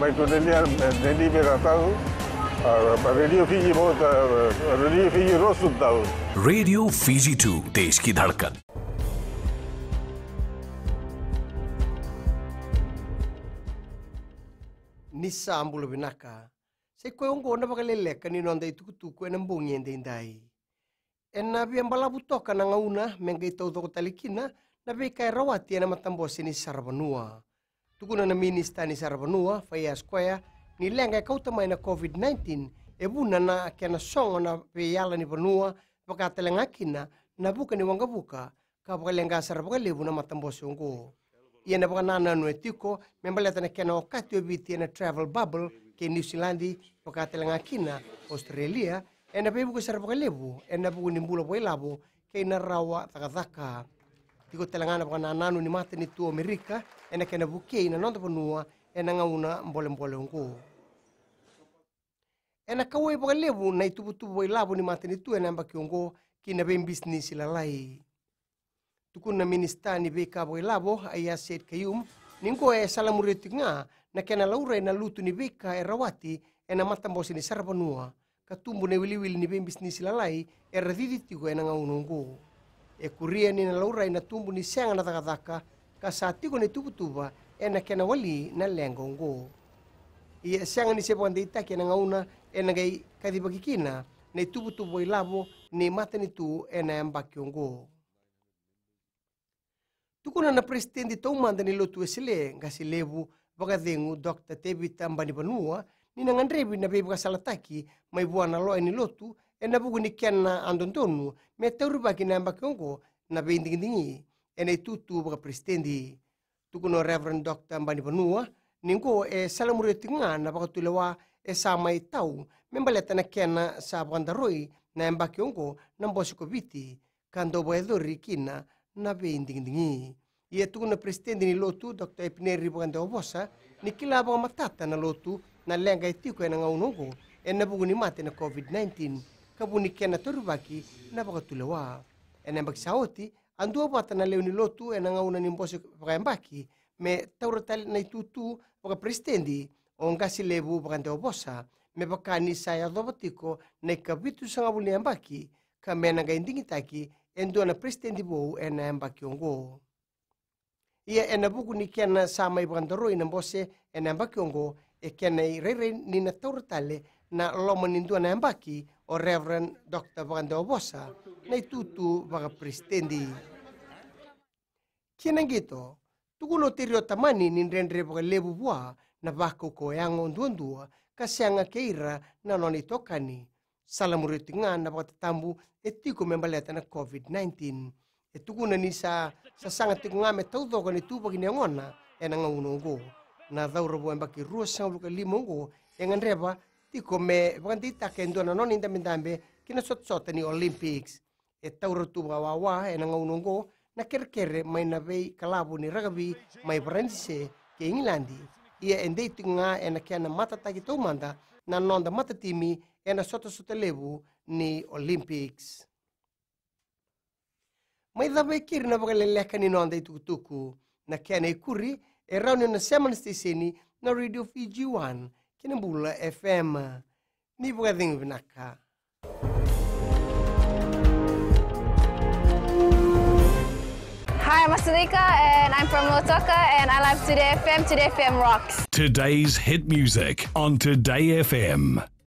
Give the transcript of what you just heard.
मैं टोटली दिल्ली में रहता हूँ और रेडियो फीजी बहुत रेडियो फीजी रोज सुनता हूँ रेडियो फीजी टू देश की धड़कन nisa ambulo binaka se kwe ungo onda bakale leka ni nonda itu tu kwe na mbongi ende indai enna bi ambala butoka na ngauna menga itu to talikina na bi kai rawati na matambo sini sarbanua Tuguna na minista ni Saravanua, Faya Square, ni lenga kautamay na COVID-19 e buna na kia na songo na peyala ni Vanua pakatelenga kina na buka ni ka lenga kapakalenga sarapakalevu na matambosi ungu. Ia na pakanana nue tiko membaleta na kia na wakati obiti na travel bubble ke New Zealand, Zealandi pakatelenga kina Australia e na pebuka sarapakalevu e na buku ni mbula poilavo ke na rawa takataka tiko telangana pa na nanu ni mate ni tu Amerika ena kena buke ina nonto ponua ena ngauna mbole mbole unko ena kawe pa lebu na itubu tubu ilabu ni mate ni tu ena mbaki unko kina ben business lalai tukun na minista ni be ka labo aya set kayum ningko e salamuretik nga na kena laura na lutu ni beka e rawati ena matambosi ni sarapanua katumbu ne wiliwili ni ben business lalai e radiditigo ena ngauna unko e kuria ni na laura ina tumbu ni senga na takataka ka sa tiko ni tubutuba e na kena wali na lengo ngo ia senga ni sepa kanda itaki na ngauna e na gai kathipa na itubutuba i lavo ni mata ni tu e na embaki ngo tukuna na presidenti taumanda ni lotu esele nga si levu vakadengu dr tevita mbanipanua ni na ngandrevi na veiva kasalataki maivuana loa e ni lotu ena bugu nikiana andontonu me tauru baki na mbakongo na bendingdingi ena itutu baka presidendi tukuno reverend dr mbani banua ningo e salamure tinga na baka tulewa e sama e tau me mbaleta na kiana sa bandaroi na mbakongo na mbosiko biti kando boedori kina na bendingdingi ia tukuno presidendi ni lotu dr epineri baka bosa nikila baka matata na lotu na lenga itiko ena ngaunongo ena bugu ni mate na covid-19 kabunikena torubaki napakatulewa enembakisa oti andu obuata na leunilo tu enangauna nimbosi pakayambaki me tauratali na itutu pristendi, ongasi lebu pakante obosa me pakanisa ya dobotiko na ikapitusanga buliyambaki kamenanga indingitaki endu na presidendi bou enayambaki ongo ia enapukunikena samai pakante roi nambose enayambaki ongo ekenai rairei nina tauratale na lo menintua na embaki o Reverend Dr. Vaganda Obosa na itutu baga pristendi. Kianang gito, tukulo tirio tamani ninrendre baga lebu bua na bako ko yang ondua kasianga keira na noni tokani. Salamuri tingan na baga tatambu etiko membaleta e na COVID-19. Etukuna ni sa sasanga tikungame tautoko ni tupak ni angona enang ngunungo. Na daurabu embaki ruasang luka limongo engan reba di come wanti taken dona non indambe che kina sot sot ni olympics e tauro tuba wa wa e na ngongo na kerkere mai na bei kalabu ni rugby mai france ke englandi ia ende tinga e na kana mata taki to manda na nonda mata timi e na sot sot lebu ni olympics mai dabe kir na bagale lekani nonda i tukutuku na kana e kuri e rauni na semana steseni na radio fiji 1 FM vinaka. Hi, I'm Asalika and I'm from Motoka and I love Today FM. Today FM rocks. Today's hit music on Today FM.